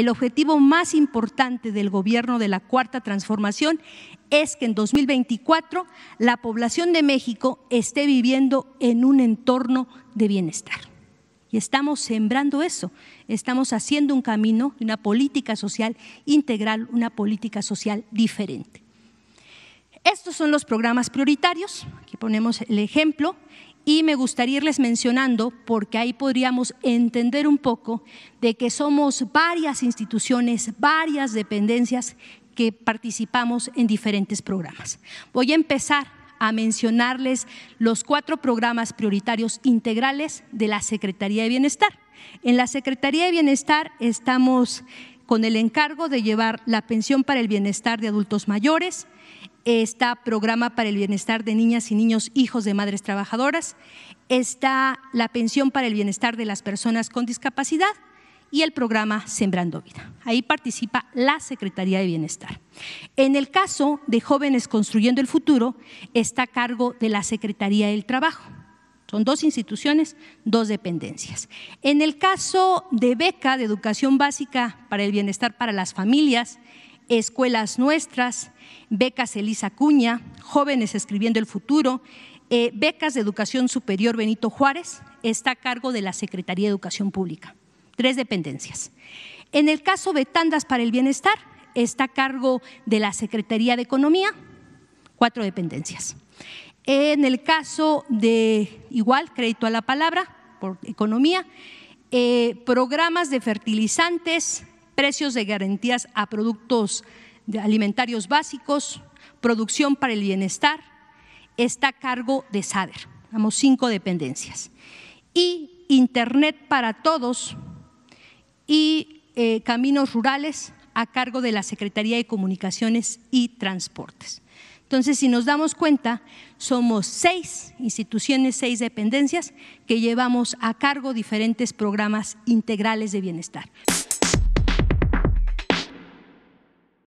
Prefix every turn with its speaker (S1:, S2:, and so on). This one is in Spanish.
S1: el objetivo más importante del gobierno de la Cuarta Transformación es que en 2024 la población de México esté viviendo en un entorno de bienestar. Y estamos sembrando eso, estamos haciendo un camino, una política social integral, una política social diferente. Estos son los programas prioritarios, aquí ponemos el ejemplo, y me gustaría irles mencionando, porque ahí podríamos entender un poco de que somos varias instituciones, varias dependencias que participamos en diferentes programas. Voy a empezar a mencionarles los cuatro programas prioritarios integrales de la Secretaría de Bienestar. En la Secretaría de Bienestar estamos con el encargo de llevar la pensión para el bienestar de adultos mayores, está programa para el bienestar de niñas y niños hijos de madres trabajadoras, está la pensión para el bienestar de las personas con discapacidad y el programa Sembrando Vida. Ahí participa la Secretaría de Bienestar. En el caso de Jóvenes Construyendo el Futuro, está a cargo de la Secretaría del Trabajo. Son dos instituciones, dos dependencias. En el caso de beca de educación básica para el bienestar para las familias, Escuelas Nuestras, becas Elisa Cuña, Jóvenes Escribiendo el Futuro, eh, becas de educación superior Benito Juárez, está a cargo de la Secretaría de Educación Pública. Tres dependencias. En el caso de tandas para el bienestar, está a cargo de la Secretaría de Economía, cuatro dependencias. En el caso de, igual, crédito a la palabra, por economía, eh, programas de fertilizantes, precios de garantías a productos alimentarios básicos, producción para el bienestar, está a cargo de SADER. Damos cinco dependencias. Y Internet para todos y eh, caminos rurales a cargo de la Secretaría de Comunicaciones y Transportes. Entonces, si nos damos cuenta, somos seis instituciones, seis dependencias que llevamos a cargo diferentes programas integrales de bienestar.